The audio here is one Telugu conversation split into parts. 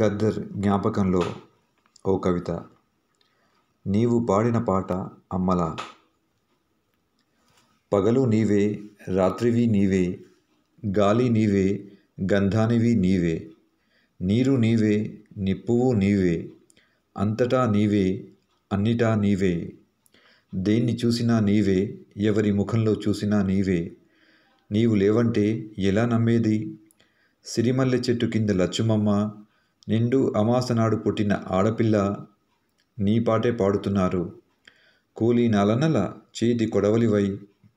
గద్దర్ జ్ఞాపకంలో ఓ కవిత నీవు పాడిన పాట అమ్మల పగలు నీవే రాత్రివి నీవే గాలి నీవే గంధానివి నీవే నీరు నీవే నిప్పువు నీవే అంతటా నీవే అన్నిటా నీవే దేన్ని చూసినా నీవే ఎవరి ముఖంలో చూసినా నీవే నీవు లేవంటే ఎలా నమ్మేది సిరిమల్లె చెట్టు కింద లచ్చుమమ్మ నిండు అమాస నాడు పుట్టిన ఆడపిల్ల నీ పాటే పాడుతున్నారు కూలి నలనల చేతి కొడవలివై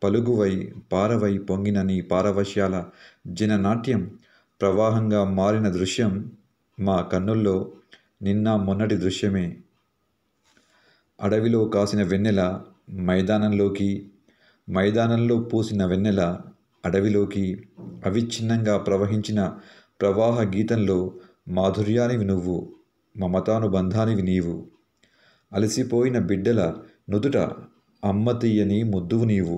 పలుగువై పారవై పొంగిన నీ పారవశ్యాల జననాట్యం ప్రవాహంగా మారిన దృశ్యం మా కన్నుల్లో నిన్న మొన్నటి దృశ్యమే అడవిలో కాసిన వెన్నెల మైదానంలోకి మైదానంలో పూసిన వెన్నెల అడవిలోకి అవిచ్ఛిన్నంగా ప్రవహించిన ప్రవాహ గీతంలో మాధుర్యానివి నువ్వు మమతానుబంధానివి నీవు అలసిపోయిన బిడ్డల నుదుట అమ్మ తీయని ముద్దువు నీవు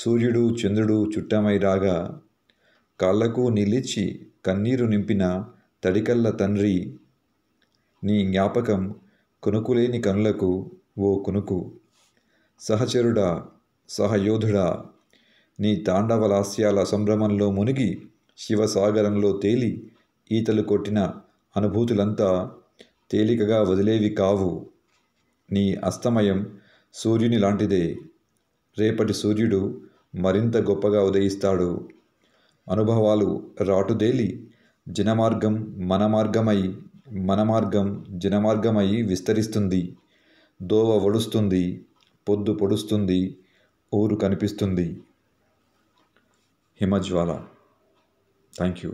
సూర్యుడు చంద్రుడు చుట్టమై రాగా కాళ్లకు నిలిచి కన్నీరు నింపిన తడికల్ల తండ్రి నీ జ్ఞాపకం కొనుకులేని కనులకు ఓ కొనుకు సహచరుడా సహయోధుడా నీ తాండవలాస్యాల సంభ్రమంలో మునిగి శివసాగరంలో తేలి ఈతలు కొట్టిన అనుభూతులంతా తేలికగా వదిలేవి కావు నీ అస్తమయం సూర్యుని లాంటిదే రేపటి సూర్యుడు మరింత గొప్పగా ఉదయిస్తాడు అనుభవాలు రాటుదేలి జనమార్గం మనమార్గమై మనమార్గం జనమార్గమై విస్తరిస్తుంది దోవ వడుస్తుంది పొద్దు పొడుస్తుంది ఊరు కనిపిస్తుంది హిమజ్వాల థ్యాంక్ యూ